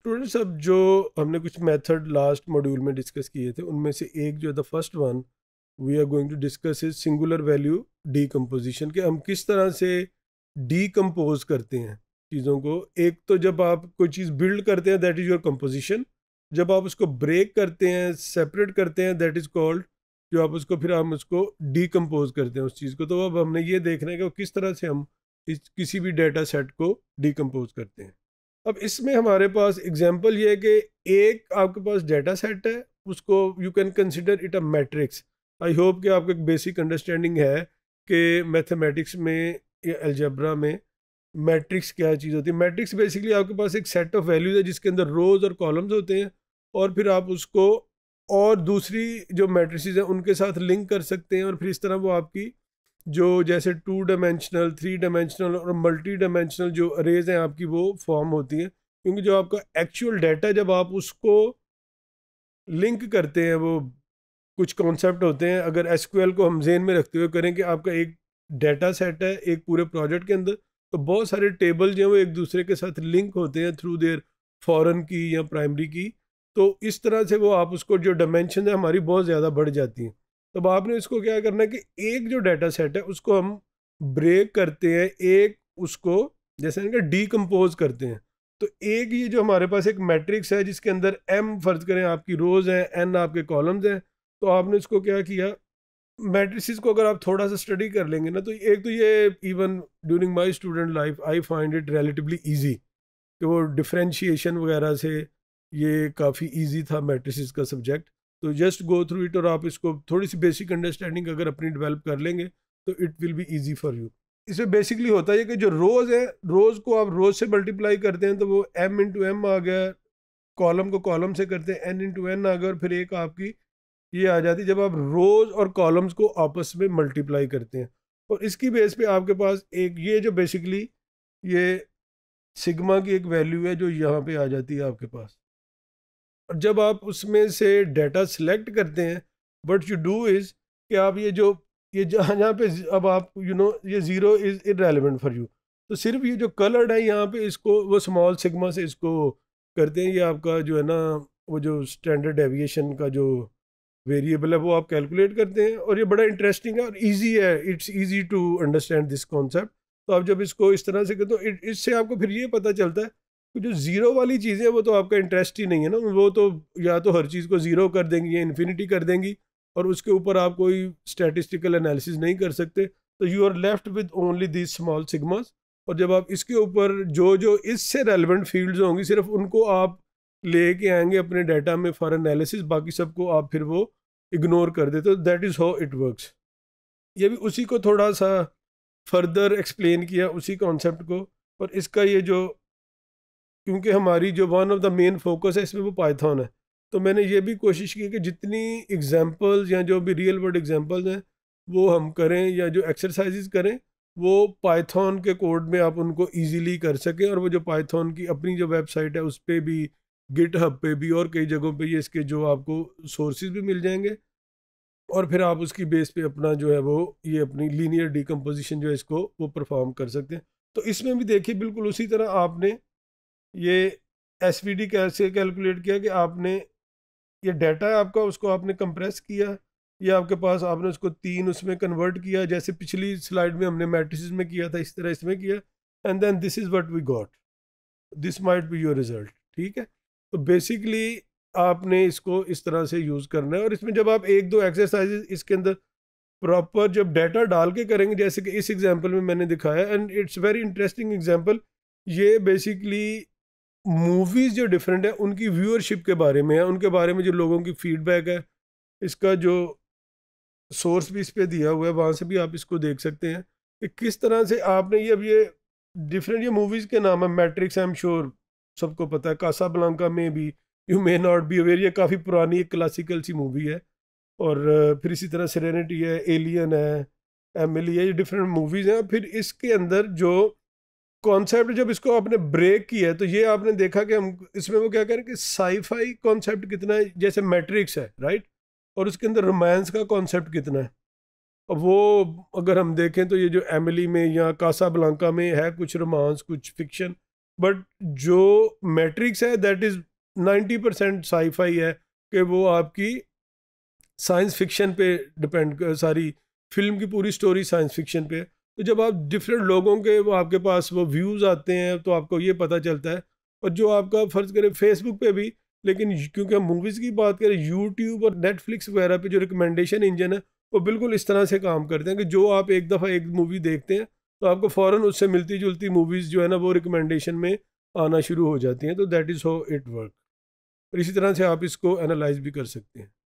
students अब जो हमने कुछ मेथड लास्ट मॉड्यूल में डिस्कस किए थे उनमें से एक जो है the first one we are going to discuss is singular value decomposition के हम किस तरह से डीकम्पोज करते हैं चीज़ों को एक तो जब आप कोई चीज़ बिल्ड करते हैं दैट इज़ योर कम्पोजिशन जब आप उसको ब्रेक करते हैं सेपरेट करते हैं दैट इज़ कॉल्ड जो आप उसको फिर हम उसको डीकम्पोज करते हैं उस चीज़ को तो अब हमने ये देखना है कि किस तरह से हम इस किसी भी डेटा सेट को डीकम्पोज करते हैं अब इसमें हमारे पास एग्जाम्पल ये है कि एक आपके पास डेटा सेट है उसको you can consider it a matrix I hope कि आपको एक बेसिक अंडरस्टैंडिंग है कि मैथमेटिक्स में या एल्जब्रा में मैट्रिक्स क्या चीज़ होती है मैट्रिक्स बेसिकली आपके पास एक सेट ऑफ वैल्यूज़ है जिसके अंदर रोज़ और कॉलम्स होते हैं और फिर आप उसको और दूसरी जो मैट्रिक्स हैं उनके साथ लिंक कर सकते हैं और फिर इस तरह वो आपकी जो जैसे टू डायमेंशनल थ्री डायमेंशनल और मल्टी डायमेंशनल जो अरेज हैं आपकी वो फॉर्म होती हैं क्योंकि जो आपका एक्चुअल डाटा जब आप उसको लिंक करते हैं वो कुछ कॉन्सेप्ट होते हैं अगर एस को हम जेन में रखते हुए करें कि आपका एक डाटा सेट है एक पूरे प्रोजेक्ट के अंदर तो बहुत सारे टेबल जो हैं वो एक दूसरे के साथ लिंक होते हैं थ्रू देयर फॉरन की या प्राइमरी की तो इस तरह से वो आप उसको जो डायमेंशन है हमारी बहुत ज़्यादा बढ़ जाती हैं तब आपने इसको क्या करना है कि एक जो डाटा सेट है उसको हम ब्रेक करते हैं एक उसको जैसे इनका डीकम्पोज करते हैं तो एक ये जो हमारे पास एक मैट्रिक्स है जिसके अंदर एम फर्ज करें आपकी रोज़ हैं एन आपके कॉलम्स हैं तो आपने इसको क्या किया मैट्रिक्स को अगर आप थोड़ा सा स्टडी कर लेंगे ना तो एक तो ये even during my student life I find it relatively easy कि वो डिफ्रेंशिएशन वगैरह से ये काफ़ी ईजी था मैट्रिक्स का सब्जेक्ट तो जस्ट गो थ्रू इट और आप इसको थोड़ी सी बेसिक अंडरस्टैंडिंग अगर अपनी डेवलप कर लेंगे तो it will be easy for you इसमें बेसिकली होता है कि जो रोज़ है रोज़ को आप रोज़ से मल्टीप्लाई करते हैं तो वो एम इंटू एम आ गया कॉलम को कॉलम से करते हैं एन इंटू एन आ गया और फिर एक आपकी ये आ जाती है जब आप रोज़ और कॉलम्स को आपस में मल्टीप्लाई करते हैं और इसकी बेस पे आपके पास एक ये जो बेसिकली ये सिग्मा की एक वैल्यू है जो यहाँ पे आ जाती है आपके पास और जब आप उसमें से डाटा सेलेक्ट करते हैं वट यू डू इज़ कि आप ये जो ये जहाँ जहाँ पे अब आप यू you नो know, ये zero is relevant for you तो सिर्फ ये जो कलर्ड है यहाँ पे इसको वो स्मॉल सिग्मा से इसको करते हैं ये आपका जो है ना वो जो स्टैंडर्ड एविएशन का जो वेरिएबल है वो आप कैलकुलेट करते हैं और ये बड़ा इंटरेस्टिंग है और ईजी है it's easy to understand this concept तो आप जब इसको इस तरह से करते हो इससे आपको फिर ये पता चलता है जो ज़ीरो वाली चीज़ है वो तो आपका इंटरेस्ट ही नहीं है ना वो तो या तो हर चीज़ को ज़ीरो कर देंगी या इन्फिनिटी कर देंगी और उसके ऊपर आप कोई स्टैटिस्टिकल एनालिसिस नहीं कर सकते तो you are left with only these small sigmas और जब आप इसके ऊपर जो जो इससे रेलिवेंट फील्ड्स होंगी सिर्फ उनको आप ले के आएंगे अपने डाटा में फॉर एनालिसिस बाकी सबको आप फिर वो इग्नोर कर देते हो that is how it works ये भी उसी को थोड़ा सा फर्दर एक्सप्लेन किया उसी कॉन्सेप्ट को और इसका ये जो क्योंकि हमारी जो one of the main focus है इसमें वो पाइथन है तो मैंने ये भी कोशिश की कि जितनी एग्जांपल्स या जो भी रियल वर्ल्ड एग्जांपल्स हैं वो हम करें या जो एक्सरसाइजेस करें वो पाइथन के कोड में आप उनको इजीली कर सकें और वो जो पाइथन की अपनी जो वेबसाइट है उस पर भी गिट हब पे भी और कई जगहों पे ये इसके जो आपको सोर्सेज भी मिल जाएंगे और फिर आप उसकी बेस पे अपना जो है वो ये अपनी लीनियर डिकम्पोजिशन जो है इसको वो परफॉर्म कर सकते हैं तो इसमें भी देखिए बिल्कुल उसी तरह आपने ये एस कैसे कैलकुलेट किया कि आपने ये डाटा है आपका उसको आपने कंप्रेस किया या आपके पास आपने उसको तीन उसमें कन्वर्ट किया जैसे पिछली स्लाइड में हमने मैट्रिसेस में किया था इस तरह इसमें किया and then this is what we got this might be your result ठीक है तो बेसिकली आपने इसको इस तरह से यूज़ करना है और इसमें जब आप एक दो एक्सरसाइज इसके अंदर प्रॉपर जब डाटा डाल के करेंगे जैसे कि इस एग्जाम्पल में मैंने दिखाया and it's very interesting example ये बेसिकली मूवीज़ जो डिफरेंट है उनकी व्यूअरशिप के बारे में है उनके बारे में जो लोगों की फीडबैक है इसका जो सोर्स भी इस पर दिया हुआ है वहाँ से भी आप इसको देख सकते हैं कि किस तरह से आपने ये अब ये डिफरेंट ये मूवीज़ के नाम है मैट्रिक्स आई एम श्योर सबको पता है कासा ब्लांका में भी you may not be aware ये काफ़ी पुरानी एक क्लासिकल सी मूवी है और फिर इसी तरह सरेनिटी है एलियन है एम है ये डिफरेंट मूवीज़ हैं फिर इसके अंदर जो कॉन्सेप्ट जब इसको आपने ब्रेक किया तो ये आपने देखा कि हम इसमें वो क्या करें कि साईफाई कॉन्सेप्ट कितना है जैसे मैट्रिक्स है राइट और उसके अंदर रोमांस का कॉन्सेप्ट कितना है अब वो अगर हम देखें तो ये जो एमिली में या कासा ब्लांका में है कुछ रोमांस कुछ फिक्शन बट जो मैट्रिक्स है that is ninety percent scifi है कि वो आपकी साइंस फिक्शन पे डिपेंड सारी फिल्म की पूरी स्टोरी साइंस फिक्शन पे है तो जब आप डिफरेंट लोगों के वो आपके पास वो व्यूज़ आते हैं तो आपको ये पता चलता है और जो आपका फ़र्ज़ करें फेसबुक पे भी लेकिन क्योंकि हम मूवीज़ की बात करें यूट्यूब और नेटफ्लिक्स वगैरह पे जो रिकमेंडेशन इंजन है वो बिल्कुल इस तरह से काम करते हैं कि जो आप एक दफ़ा एक मूवी देखते हैं तो आपको फ़ौर उससे मिलती जुलती मूवीज़ जो है ना वो रिकमेंडेशन में आना शुरू हो जाती हैं तो that is how it work और इसी तरह से आप इसको एनालाइज भी कर सकते हैं